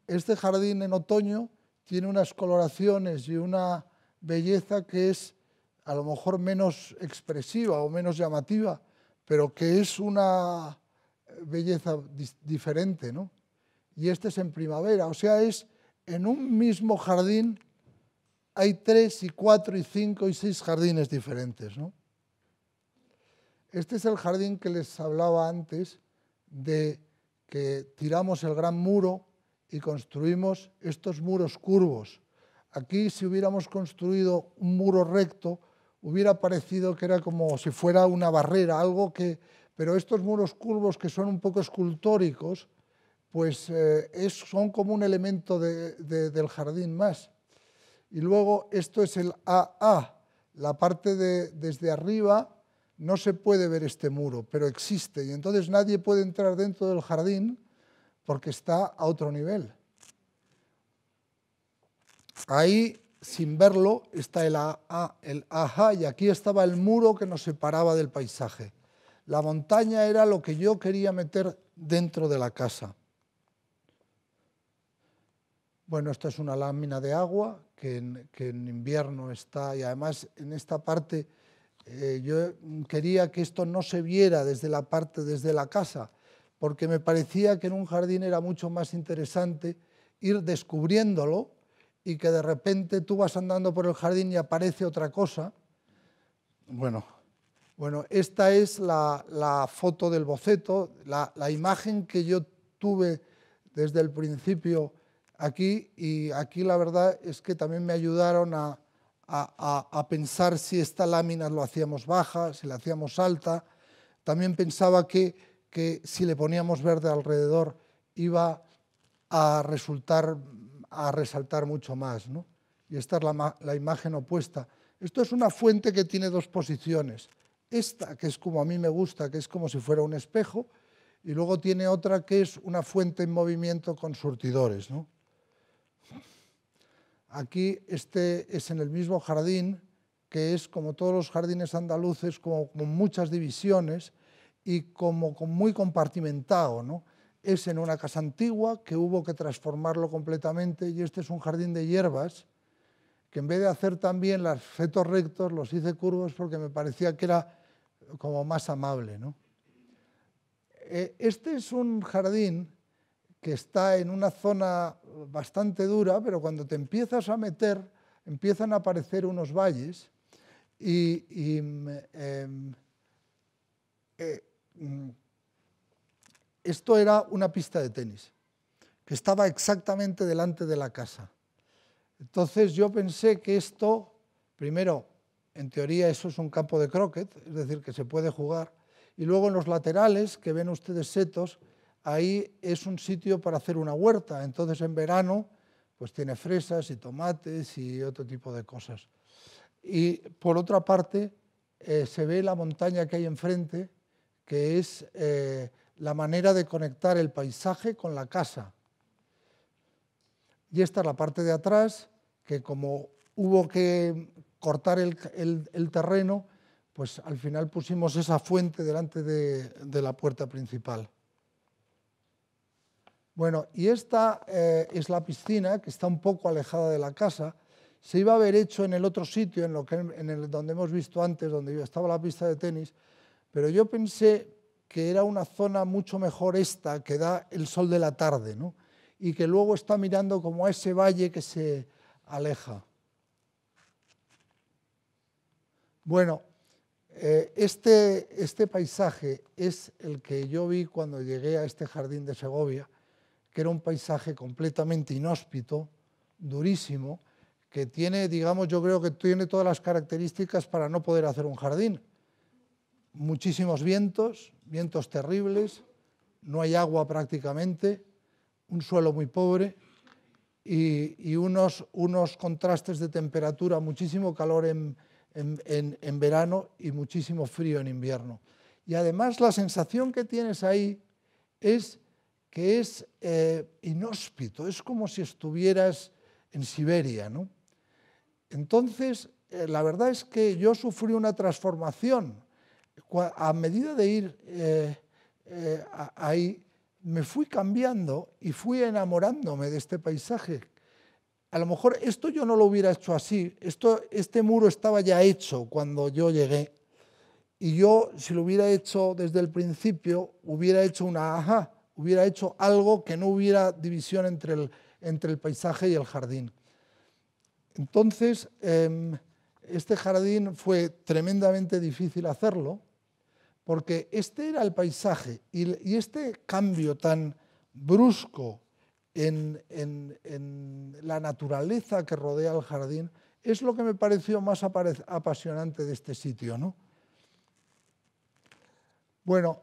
Este jardín en otoño tiene unas coloraciones y una belleza que es a lo mejor menos expresiva o menos llamativa, pero que es una belleza diferente, Y este es en primavera, o sea, es en un mismo jardín hay tres y cuatro y cinco y seis jardines diferentes, Este es el jardín que les hablaba antes de que tiramos el gran muro y construimos estos muros curvos Aquí si hubiéramos construido un muro recto, hubiera parecido que era como si fuera una barrera, algo que... Pero estos muros curvos que son un poco escultóricos, pues eh, son como un elemento del jardín más. Y luego esto es el AA, la parte de desde arriba no se puede ver este muro, pero existe. Y entonces nadie puede entrar dentro del jardín porque está a otro nivel. Ahí, sin verlo, está el, aja y aquí estaba el muro que nos separaba del paisaje. La montaña era lo que yo quería meter dentro de la casa. Bueno, esta es una lámina de agua que en, invierno está, y además en esta parte eh, yo quería que esto no se viera desde la parte, desde la casa, porque me parecía que en un jardín era mucho más interesante ir descubriéndolo y que de repente tú vas andando por el jardín y aparece otra cosa. Bueno, bueno esta es la, foto del boceto, la, imagen que yo tuve desde el principio aquí y aquí la verdad es que también me ayudaron a, a, pensar si esta lámina lo hacíamos baja, si la hacíamos alta. También pensaba que, que si le poníamos verde alrededor iba a resultar a resaltar mucho más. ¿no? Y esta es la, imagen opuesta. Esto es una fuente que tiene dos posiciones. Esta, que es como a mí me gusta, que es como si fuera un espejo, y luego tiene otra que es una fuente en movimiento con surtidores. ¿no? Aquí este es en el mismo jardín, que es como todos los jardines andaluces, como con muchas divisiones y como muy compartimentado. ¿no? es en una casa antigua que hubo que transformarlo completamente y este es un jardín de hierbas que en vez de hacer también los fetos rectos, los hice curvos porque me parecía que era como más amable. ¿no? Eh, este es un jardín que está en una zona bastante dura, pero cuando te empiezas a meter, empiezan a aparecer unos valles y, em, eh, mm, esto era una pista de tenis, que estaba exactamente delante de la casa. Entonces yo pensé que esto, primero, en teoría eso es un campo de croquet, es decir, que se puede jugar, y luego en los laterales, que ven ustedes setos, ahí es un sitio para hacer una huerta, entonces en verano pues tiene fresas y tomates y otro tipo de cosas. Y por otra parte, eh, se ve la montaña que hay enfrente, que es eh, la manera de conectar el paisaje con la casa. Y esta es la parte de atrás, que como hubo que cortar el, terreno, pues al final pusimos esa fuente delante de, la puerta principal. Bueno, y esta eh, es la piscina, que está un poco alejada de la casa. Se iba a haber hecho en el otro sitio, en, lo que, en el, donde hemos visto antes, donde estaba la pista de tenis, pero yo pensé que era una zona mucho mejor esta, que da el sol de la tarde, ¿no? y que luego está mirando como a ese valle que se aleja. Bueno, eh, este, este paisaje es el que yo vi cuando llegué a este jardín de Segovia, que era un paisaje completamente inhóspito, durísimo, que tiene, digamos, yo creo que tiene todas las características para no poder hacer un jardín. Muchísimos vientos, vientos terribles, no hay agua prácticamente, un suelo muy pobre y, unos, unos contrastes de temperatura, muchísimo calor en, verano y muchísimo frío en invierno. Y además la sensación que tienes ahí es que es eh, inhóspito, es como si estuvieras en Siberia. Entonces, eh, la verdad es que yo sufrí una transformación a medida de ir eh, eh, ahí, me fui cambiando y fui enamorándome de este paisaje. A lo mejor esto yo no lo hubiera hecho así, esto, este muro estaba ya hecho cuando yo llegué. Y yo, si lo hubiera hecho desde el principio, hubiera hecho una ajá, hubiera hecho algo que no hubiera división entre el, entre el paisaje y el jardín. Entonces, em, este jardín fue tremendamente difícil hacerlo porque este era el paisaje y, este cambio tan brusco en, la naturaleza que rodea el jardín es lo que me pareció más apasionante de este sitio. Bueno,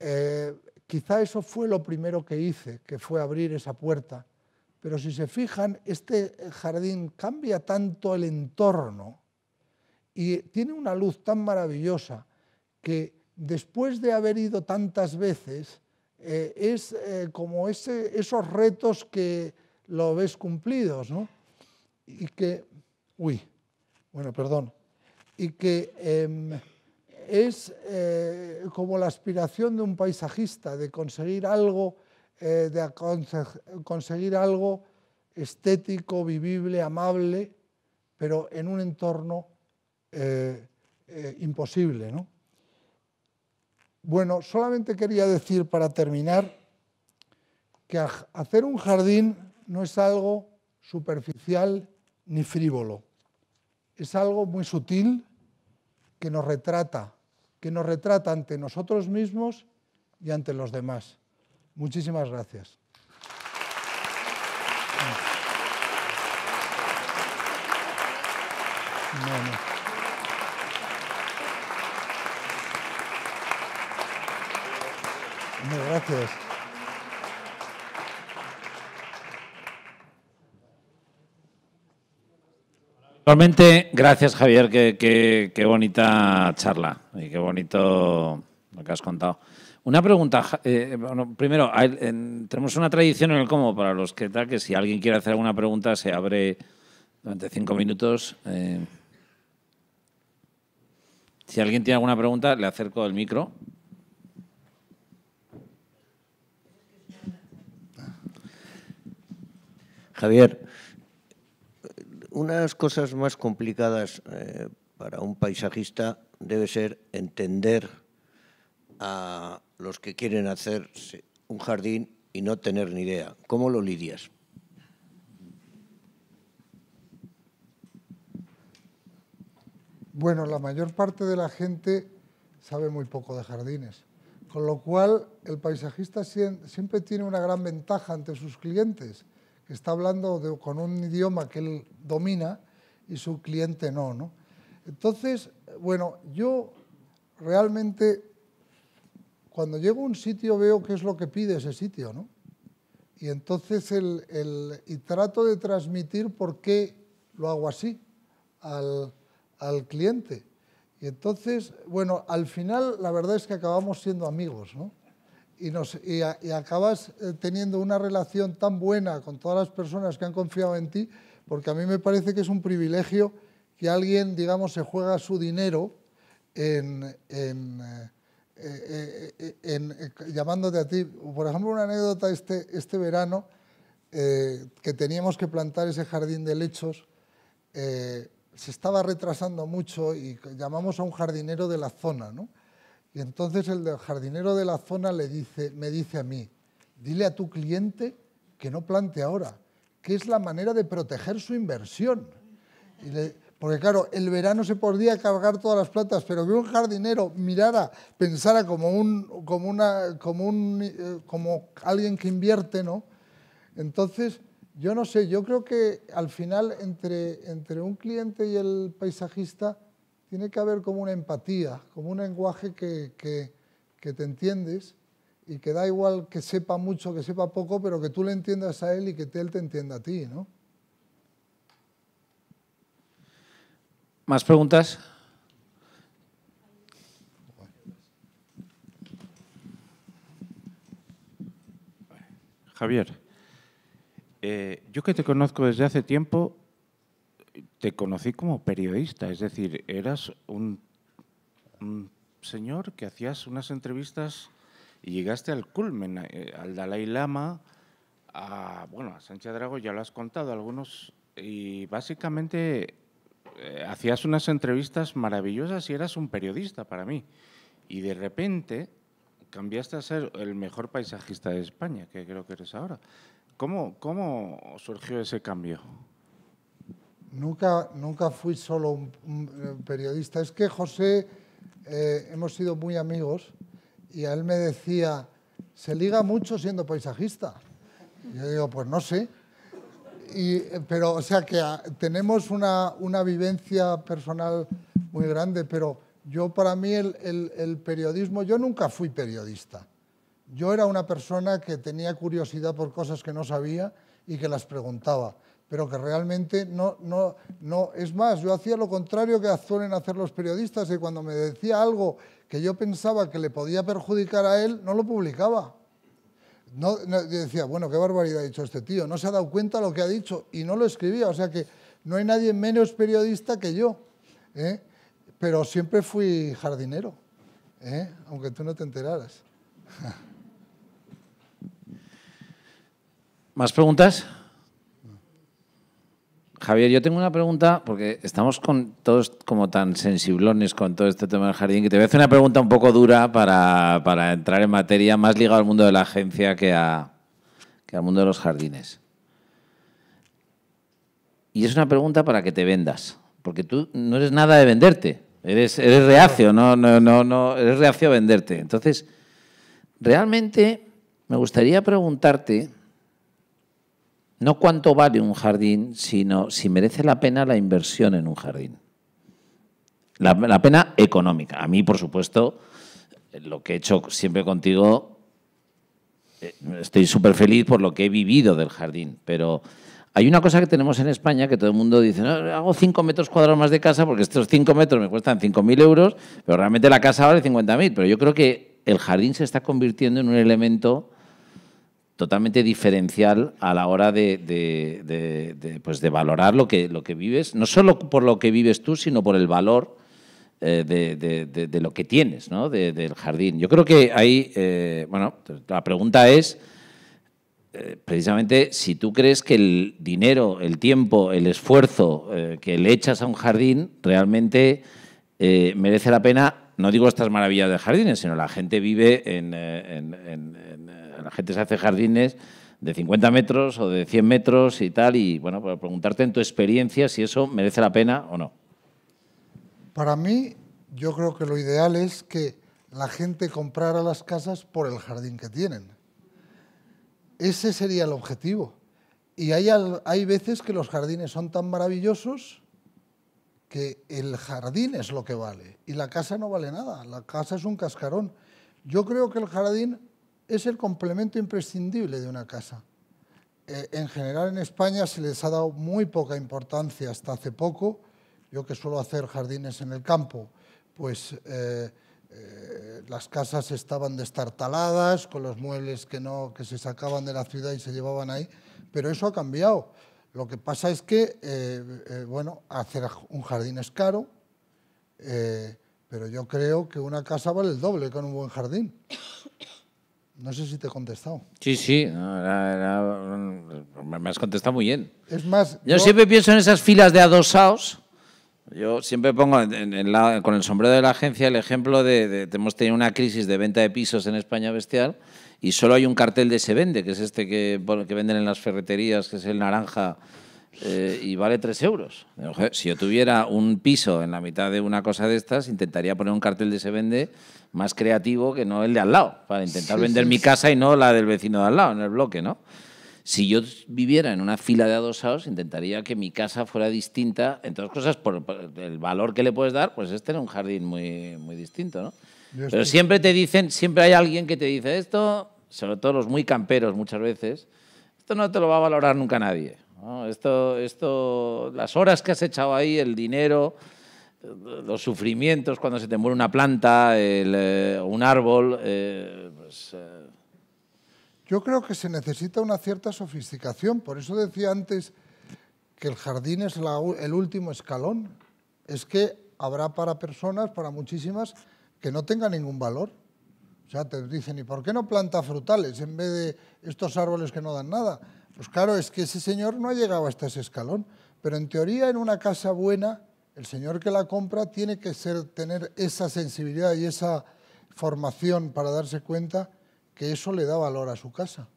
eh, quizá eso fue lo primero que hice, que fue abrir esa puerta pero si se fijan, este jardín cambia tanto el entorno y tiene una luz tan maravillosa que después de haber ido tantas veces, eh, es eh, como ese, esos retos que lo ves cumplidos, ¿no? Y que, uy, bueno, perdón, y que em, es eh, como la aspiración de un paisajista de conseguir algo eh, de conseguir algo estético, vivible, amable, pero en un entorno eh, eh, imposible. Bueno, solamente quería decir para terminar que hacer un jardín no es algo superficial ni frívolo, es algo muy sutil que nos retrata, que nos retrata ante nosotros mismos y ante los demás. Muchísimas gracias. Muchas gracias. Realmente, gracias Javier, qué, qué bonita charla y qué bonito lo que has contado. Una pregunta, eh, primero, tenemos una tradición en el cómo para los que tal, que si alguien quiere hacer alguna pregunta se abre durante cinco minutos. Eh. Si alguien tiene alguna pregunta, le acerco el micro. Javier, unas cosas más complicadas eh, para un paisajista debe ser entender a los que quieren hacer un jardín y no tener ni idea? ¿Cómo lo lidias? Bueno, la mayor parte de la gente sabe muy poco de jardines, con lo cual el paisajista siempre tiene una gran ventaja ante sus clientes, que está hablando con un idioma que él domina y su cliente no, ¿no? Entonces, bueno, yo realmente cuando llego a un sitio veo qué es lo que pide ese sitio, ¿no? Y entonces el, el, y trato de transmitir por qué lo hago así al, al, cliente. Y entonces, bueno, al final la verdad es que acabamos siendo amigos, ¿no? Y, nos, y, acabas eh, teniendo una relación tan buena con todas las personas que han confiado en ti, porque a mí me parece que es un privilegio que alguien, digamos, se juega su dinero en, en eh, eh, eh, eh, llamándote a ti. Por ejemplo, una anécdota este, este verano, que teníamos que plantar ese jardín de lechos, se estaba retrasando mucho y llamamos a un jardinero de la zona, Y entonces el jardinero de la zona le dice, me dice a mí, dile a tu cliente que no plante ahora, que es la manera de proteger su inversión. Y le, porque claro, el verano se podría cargar todas las plantas, pero que un jardinero mirara, pensara como, un, como, una, como, un, eh, como alguien que invierte, ¿no? Entonces, yo no sé, yo creo que al final entre, entre un cliente y el paisajista tiene que haber como una empatía, como un lenguaje que, que te entiendes y que da igual que sepa mucho, que sepa poco, pero que tú le entiendas a él y que él te entienda a ti, ¿no? ¿Más preguntas? Javier, eh, yo que te conozco desde hace tiempo, te conocí como periodista, es decir, eras un, señor que hacías unas entrevistas y llegaste al culmen, eh, al Dalai Lama, a, bueno, a Sánchez Drago, ya lo has contado, algunos, y básicamente eh, hacías unas entrevistas maravillosas y eras un periodista para mí. Y de repente cambiaste a ser el mejor paisajista de España, que creo que eres ahora. ¿Cómo, surgió ese cambio? Nunca, fui solo un, eh, periodista. Es que José, eh, hemos sido muy amigos y a él me decía, se liga mucho siendo paisajista. yo digo, pues no sé. Eh, pero, o sea, que ah, tenemos una, una, vivencia personal muy grande, pero yo para mí el, el, periodismo, yo nunca fui periodista. Yo era una persona que tenía curiosidad por cosas que no sabía y que las preguntaba pero que realmente no, no, no, es más, yo hacía lo contrario que suelen hacer los periodistas y cuando me decía algo que yo pensaba que le podía perjudicar a él, no lo publicaba. No, decía, bueno, qué barbaridad ha dicho este tío, no se ha dado cuenta de lo que ha dicho y no lo escribía, o sea que no hay nadie menos periodista que yo, ¿eh? pero siempre fui jardinero, ¿eh? aunque tú no te enteraras. ¿Más preguntas? Javier, yo tengo una pregunta, porque estamos con todos como tan sensiblones con todo este tema del jardín, que te voy a hacer una pregunta un poco dura para, entrar en materia, más ligada al mundo de la agencia que, a, al mundo de los jardines. Y es una pregunta para que te vendas, porque tú no eres nada de venderte, eres, eres reacio, no, no, no, no, eres reacio a venderte. Entonces, realmente me gustaría preguntarte no cuánto vale un jardín, sino si merece la pena la inversión en un jardín. La, pena económica. A mí, por supuesto, lo que he hecho siempre contigo, eh, estoy súper feliz por lo que he vivido del jardín, pero hay una cosa que tenemos en España que todo el mundo dice, hago 5 metros cuadrados más de casa porque estos 5 metros me cuestan 5.000 euros, pero realmente la casa vale 50.000. Pero yo creo que el jardín se está convirtiendo en un elemento totalmente diferencial a la hora de, pues de valorar lo que, lo que vives, no solo por lo que vives tú, sino por el valor eh, de, lo que tienes, ¿no? del jardín. Yo creo que ahí, eh, bueno, la pregunta es eh, precisamente si tú crees que el dinero, el tiempo, el esfuerzo que le echas a un jardín realmente merece la pena no digo estas maravillas de jardines, sino la gente vive en, en, la gente se hace jardines de 50 metros o de 100 metros y tal, y bueno, para preguntarte en tu experiencia si eso merece la pena o no. Para mí, yo creo que lo ideal es que la gente comprara las casas por el jardín que tienen. Ese sería el objetivo. Y hay, hay veces que los jardines son tan maravillosos que el jardín es lo que vale y la casa no vale nada, la casa es un cascarón. Yo creo que el jardín es el complemento imprescindible de una casa. Eh, en general en España se les ha dado muy poca importancia hasta hace poco. Yo que suelo hacer jardines en el campo, pues eh, eh, las casas estaban destartaladas, con los muebles que, no, que se sacaban de la ciudad y se llevaban ahí, pero eso ha cambiado. Lo que pasa es que, bueno, hacer un jardín es caro, pero yo creo que una casa vale el doble con un buen jardín. No sé si te he contestado. Sí, sí, mm, me has contestado muy bien. Es más, yo, siempre pienso en esas filas de adosados. Yo siempre pongo con el sombrero de la agencia el ejemplo de, de, hemos tenido una crisis de venta de pisos en España bestial y solo hay un cartel de se vende, que es este que, que venden en las ferreterías, que es el naranja eh, y vale 3 euros. Si yo tuviera un piso en la mitad de una cosa de estas, intentaría poner un cartel de se vende más creativo que no el de al lado, para intentar vender mi casa y no la del vecino de al lado, en el bloque, ¿no? Si yo viviera en una fila de adosados, intentaría que mi casa fuera distinta, en todas cosas, por, el valor que le puedes dar, pues este era un jardín muy, muy distinto, Pero siempre te dicen, siempre hay alguien que te dice esto, sobre todo los muy camperos muchas veces, esto no te lo va a valorar nunca nadie. Esto, esto, las horas que has echado ahí, el dinero, los sufrimientos cuando se te muere una planta, el, eh, un árbol. Eh, pues, eh. Yo creo que se necesita una cierta sofisticación. Por eso decía antes que el jardín es el último escalón. Es que habrá para personas, para muchísimas, que no tenga ningún valor. O sea, te dicen, ¿y por qué no planta frutales en vez de estos árboles que no dan nada? Pues claro, es que ese señor no ha llegado hasta ese escalón, pero en teoría en una casa buena, el señor que la compra tiene que ser, tener esa sensibilidad y esa formación para darse cuenta que eso le da valor a su casa.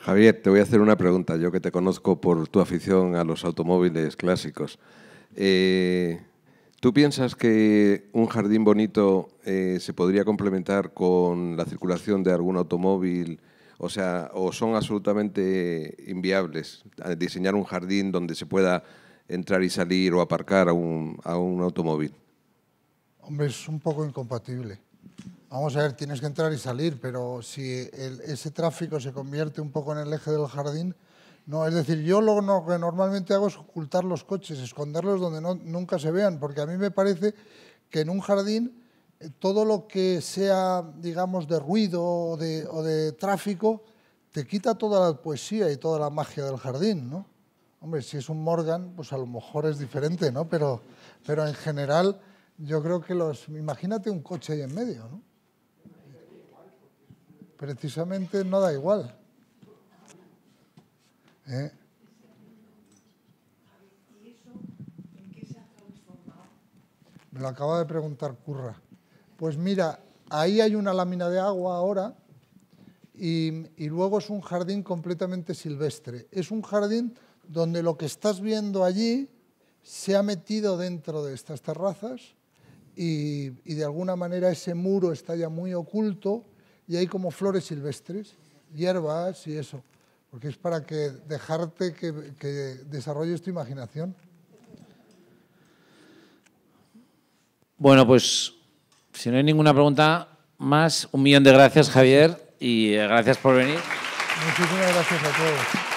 Javier, te voy a hacer una pregunta, yo que te conozco por tu afición a los automóviles clásicos. Eh, ¿Tú piensas que un jardín bonito eh, se podría complementar con la circulación de algún automóvil? O sea, o son absolutamente inviables. Diseñar un jardín donde se pueda entrar y salir o aparcar a un, a un automóvil. Hombre, es un poco incompatible. Vamos a ver, tienes que entrar y salir, pero si ese tráfico se convierte un poco en el eje del jardín, no, es decir, yo lo que normalmente hago es ocultar los coches, esconderlos donde nunca se vean, porque a mí me parece que en un jardín todo lo que sea, digamos, de ruido o de, tráfico, te quita toda la poesía y toda la magia del jardín, ¿no? Hombre, si es un Morgan, pues a lo mejor es diferente, ¿no? Pero, pero en general, yo creo que los... Imagínate un coche ahí en medio, ¿no? Precisamente no da igual. ¿Eh? Me lo acaba de preguntar Curra. Pues mira, ahí hay una lámina de agua ahora y, luego es un jardín completamente silvestre. Es un jardín donde lo que estás viendo allí se ha metido dentro de estas terrazas y, de alguna manera ese muro está ya muy oculto y hay como flores silvestres, hierbas y eso, porque es para que dejarte que, que desarrolles tu imaginación. Bueno, pues si no hay ninguna pregunta más, un millón de gracias, Javier, y eh, gracias por venir. Muchísimas gracias a todos.